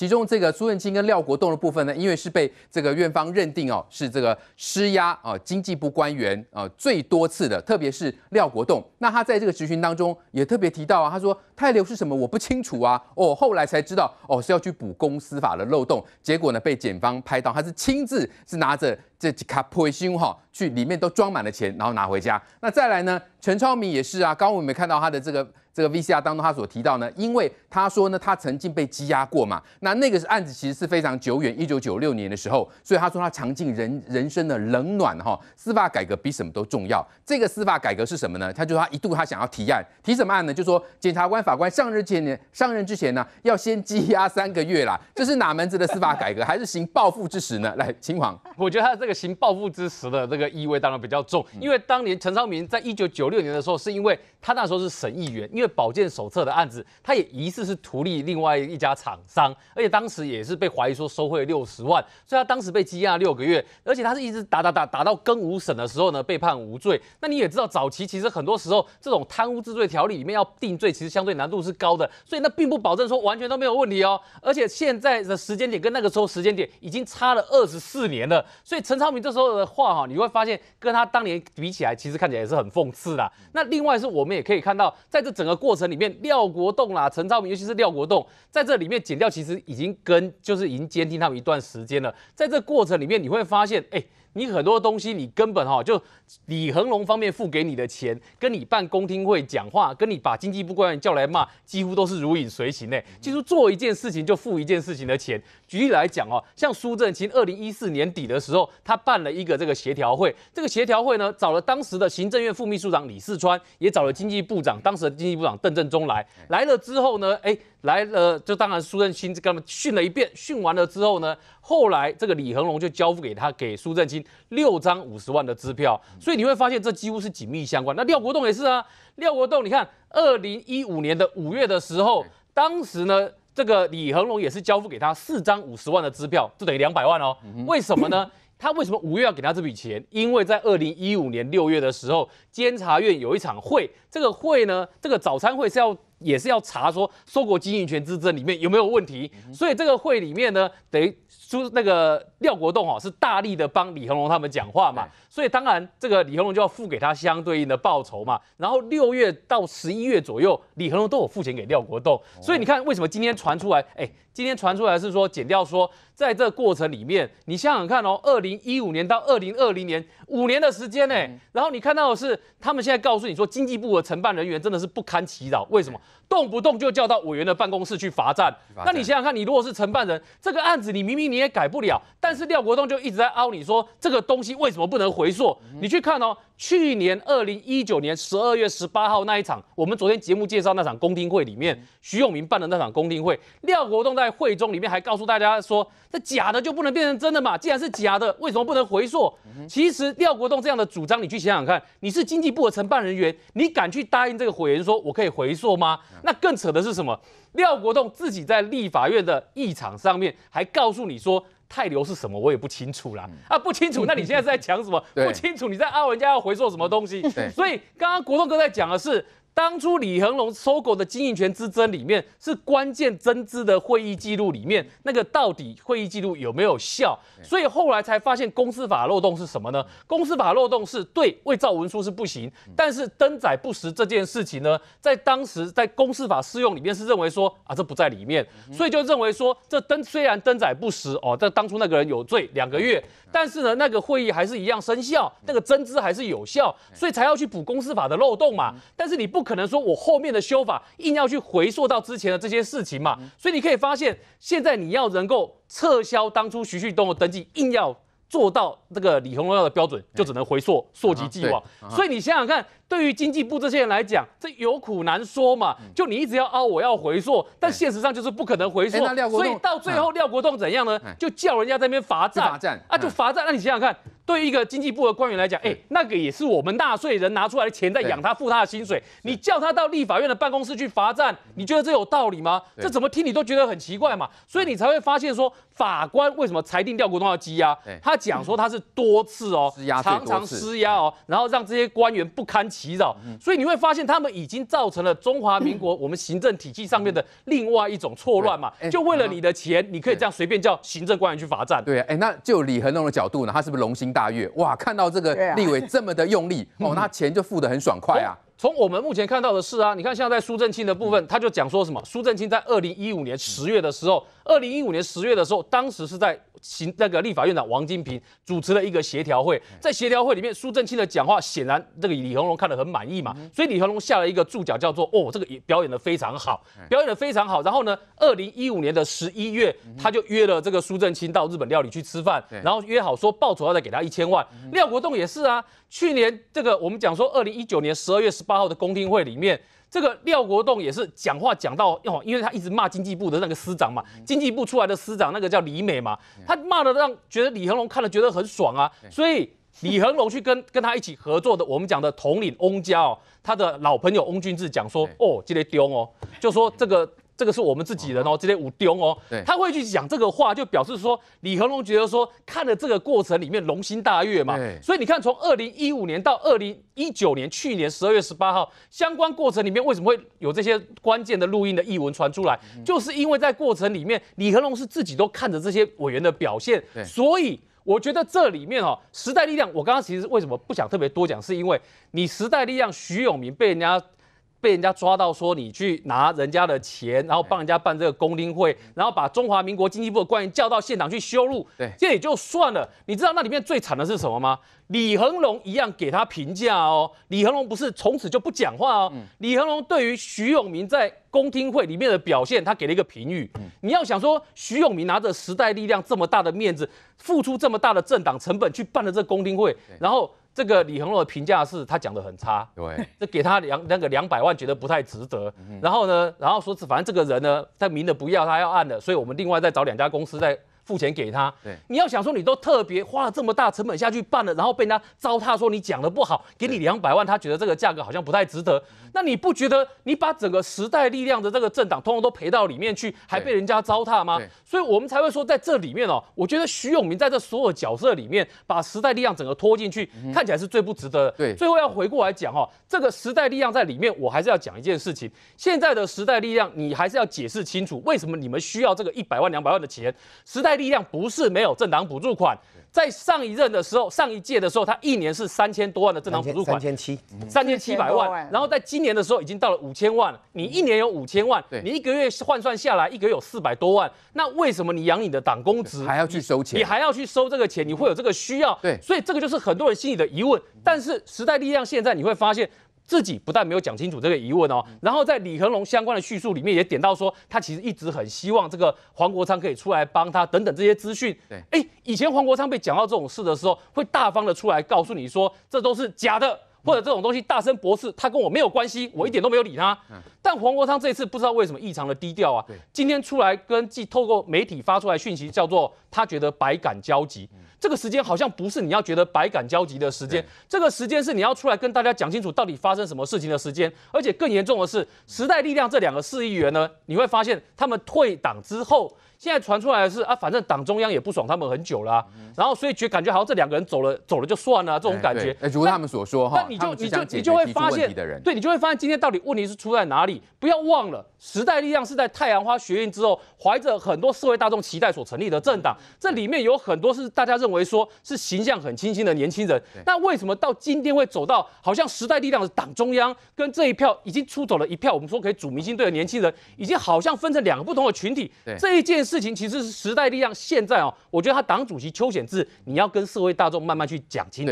其中这个苏振清跟廖国栋的部分呢，因为是被这个院方认定哦，是这个施压啊，经济部官员啊最多次的，特别是廖国栋，那他在这个质询当中也特别提到啊，他说泰流是什么我不清楚啊，哦后来才知道哦是要去补公司法的漏洞，结果呢被检方拍到他是亲自是拿着这几卡票箱哈，去里面都装满了钱，然后拿回家。那再来呢，陈超明也是啊，刚刚我们看到他的这个。这个 VCR 当中，他所提到呢，因为他说呢，他曾经被羁押过嘛，那那个案子其实是非常久远，一九九六年的时候，所以他说他尝尽人人生的冷暖哈。司法改革比什么都重要。这个司法改革是什么呢？他就他一度他想要提案提什么案呢？就说检察官、法官上任前呢，上任之前呢，要先羁押三个月啦。这是哪门子的司法改革？还是行暴富之时呢？来，秦皇，我觉得他这个行暴富之时的这个意味当然比较重，因为当年陈昌明在一九九六年的时候，是因为他那时候是审议员，因为。保健手册的案子，他也疑似是图利另外一家厂商，而且当时也是被怀疑说收贿六十万，所以他当时被羁押六个月，而且他是一直打打打打到更无审的时候呢，被判无罪。那你也知道，早期其实很多时候这种贪污治罪条例里面要定罪，其实相对难度是高的，所以那并不保证说完全都没有问题哦。而且现在的时间点跟那个时候时间点已经差了二十四年了，所以陈昌明这时候的话哈，你会发现跟他当年比起来，其实看起来也是很讽刺的。那另外是我们也可以看到，在这整个。过程里面，廖国栋啦、陈昭明，尤其是廖国栋，在这里面减掉，其实已经跟就是已经监听他们一段时间了。在这过程里面，你会发现，哎。你很多东西，你根本哈就李恒龙方面付给你的钱，跟你办公厅会讲话，跟你把经济部官员叫来骂，几乎都是如影随形嘞。其实做一件事情就付一件事情的钱。举例来讲哦，像苏正清二零一四年底的时候，他办了一个这个协调会，这个协调会呢找了当时的行政院副秘书长李世川，也找了经济部长，当时的经济部长邓正中来，来了之后呢，哎。来了，就当然苏振清就给他们训了一遍。训完了之后呢，后来这个李恒龙就交付给他，给苏振清六张五十万的支票。所以你会发现，这几乎是紧密相关。那廖国栋也是啊，廖国栋，你看，二零一五年的五月的时候，当时呢，这个李恒龙也是交付给他四张五十万的支票，就等于两百万哦。为什么呢？他为什么五月要给他这笔钱？因为在二零一五年六月的时候，监察院有一场会，这个会呢，这个早餐会是要。也是要查说，收国经营权之争里面有没有问题？所以这个会里面呢，等于苏那个廖国栋哈是大力的帮李恒龙他们讲话嘛，所以当然这个李恒龙就要付给他相对应的报酬嘛。然后六月到十一月左右，李恒龙都有付钱给廖国栋。所以你看，为什么今天传出来？哎，今天传出来是说减掉说。在这过程里面，你想想看哦，二零一五年到二零二零年五年的时间呢，然后你看到的是，他们现在告诉你说，经济部的承办人员真的是不堪其扰，为什么？动不动就叫到委员的办公室去罚站。那你想想看，你如果是承办人，这个案子你明明你也改不了，但是廖国栋就一直在凹你说这个东西为什么不能回溯？你去看哦。去年二零一九年十二月十八号那一场，我们昨天节目介绍那场公听会里面，徐永明办的那场公听会，廖国栋在会中里面还告诉大家说，这假的就不能变成真的嘛？既然是假的，为什么不能回溯？其实廖国栋这样的主张，你去想想看，你是经济部的承办人员，你敢去答应这个委员说我可以回溯吗？那更扯的是什么？廖国栋自己在立法院的议场上面还告诉你说。泰流是什么？我也不清楚啦，啊，不清楚。那你现在是在讲什么？不清楚你在暗示人家要回收什么东西？所以刚刚国栋哥在讲的是。当初李恒龙收购的经营权之争里面，是关键增资的会议记录里面，那个到底会议记录有没有效？所以后来才发现公司法漏洞是什么呢？公司法漏洞是对伪造文书是不行，但是登载不实这件事情呢，在当时在公司法适用里面是认为说啊这不在里面，所以就认为说这登虽然登载不实哦，但当初那个人有罪两个月，但是呢那个会议还是一样生效，那个增资还是有效，所以才要去补公司法的漏洞嘛。但是你不。不可能说，我后面的修法硬要去回溯到之前的这些事情嘛？所以你可以发现，现在你要能够撤销当初徐旭东的登记，硬要做到这个李鸿荣要的标准，就只能回溯溯及既往。所以你想想看，对于经济部这些人来讲，这有苦难说嘛？就你一直要凹，我要回溯，但现实上就是不可能回溯。所以到最后，廖国栋怎样呢？就叫人家这边罚站，啊，就罚站。那你想想看。对一个经济部的官员来讲，哎，那个也是我们纳税人拿出来的钱在养他，付他的薪水。你叫他到立法院的办公室去罚站，你觉得这有道理吗？这怎么听你都觉得很奇怪嘛。所以你才会发现，说法官为什么裁定调国动要羁押？他讲说他是多次哦，常常施压哦，然后让这些官员不堪其扰。所以你会发现，他们已经造成了中华民国 我们行政体系上面的另外一种错乱嘛。就为了你的钱，你可以这样随便叫行政官员去罚站。对，哎，那就李恒龙的角度呢，他是不是龙心大？八月哇，看到这个立委这么的用力 哦，那钱就付得很爽快啊。从我们目前看到的是啊，你看现在在苏正清的部分，他就讲说什么？苏正清在二零一五年十月的时候。二零一五年十月的时候，当时是在行那个立法院长王金平主持了一个协调会，在协调会里面，苏正清的讲话显然这个李恒龙看得很满意嘛，所以李恒龙下了一个注脚，叫做哦，这个表演的非常好，表演的非常好。然后呢，二零一五年的十一月，他就约了这个苏正清到日本料理去吃饭，然后约好说报酬要再给他一千万。廖国栋也是啊，去年这个我们讲说二零一九年十二月十八号的公听会里面。这个廖国栋也是讲话讲到，因因为他一直骂经济部的那个司长嘛，经济部出来的司长那个叫李美嘛，他骂的让觉得李恒龙看了觉得很爽啊，所以李恒龙去跟跟他一起合作的，我们讲的统领翁家哦，他的老朋友翁俊志讲说，哦，今天丢哦，就说这个。这个是我们自己人哦，这些武丢哦，他会去讲这个话，就表示说李恒龙觉得说看了这个过程里面龙心大悦嘛，所以你看从二零一五年到二零一九年，去年十二月十八号相关过程里面，为什么会有这些关键的录音的译文传出来？就是因为在过程里面，李恒龙是自己都看着这些委员的表现，所以我觉得这里面哦，时代力量，我刚刚其实为什么不想特别多讲，是因为你时代力量徐永明被人家。被人家抓到说你去拿人家的钱，然后帮人家办这个公听会，然后把中华民国经济部的官员叫到现场去修路，对，这也就算了。你知道那里面最惨的是什么吗？李恒龙一样给他评价哦，李恒龙不是从此就不讲话哦。李恒龙对于徐永明在公听会里面的表现，他给了一个评语。你要想说徐永明拿着时代力量这么大的面子，付出这么大的政党成本去办了这公听会，然后。这个李恒洛的评价是，他讲的很差。对，这给他两那个两百万，觉得不太值得。然后呢，然后说是反正这个人呢，他明的不要，他要暗的，所以我们另外再找两家公司再。付钱给他，对，你要想说你都特别花了这么大成本下去办了，然后被人家糟蹋，说你讲的不好，给你两百万，他觉得这个价格好像不太值得。那你不觉得你把整个时代力量的这个政党，通通都赔到里面去，还被人家糟蹋吗？所以，我们才会说在这里面哦，我觉得徐永明在这所有角色里面，把时代力量整个拖进去，看起来是最不值得的。对，最后要回过来讲哦，这个时代力量在里面，我还是要讲一件事情。现在的时代力量，你还是要解释清楚，为什么你们需要这个一百万、两百万的钱，时代。力量不是没有政党补助款，在上一任的时候、上一届的时候，他一年是三千多万的政党补助款，三千七，三千七百万。然后在今年的时候，已经到了五千万。你一年有五千万，你一个月换算下来，一个月有四百多万。那为什么你养你的党工职还要去收钱？你还要去收这个钱？你会有这个需要？对，所以这个就是很多人心里的疑问。但是时代力量现在你会发现。自己不但没有讲清楚这个疑问哦，然后在李恒龙相关的叙述里面也点到说，他其实一直很希望这个黄国昌可以出来帮他等等这些资讯。对，哎，以前黄国昌被讲到这种事的时候，会大方的出来告诉你说，这都是假的。或者这种东西大声驳斥，他跟我没有关系，我一点都没有理他。但黄国昌这次不知道为什么异常的低调啊。今天出来跟既透过媒体发出来讯息，叫做他觉得百感交集。这个时间好像不是你要觉得百感交集的时间，这个时间是你要出来跟大家讲清楚到底发生什么事情的时间。而且更严重的是，时代力量这两个市议员呢，你会发现他们退党之后。现在传出来的是啊，反正党中央也不爽他们很久了，然后所以觉感觉好像这两个人走了走了就算了这种感觉。哎，如他们所说哈，那你就你就你就会发现，对你就会发现今天到底问题是出在哪里？不要忘了，时代力量是在太阳花学运之后，怀着很多社会大众期待所成立的政党，这里面有很多是大家认为说是形象很清新的年轻人。那为什么到今天会走到好像时代力量的党中央跟这一票已经出走了一票，我们说可以组明星队的年轻人，已经好像分成两个不同的群体。对这一件。事情其实是时代力量。现在哦，我觉得他党主席邱显志，你要跟社会大众慢慢去讲清楚。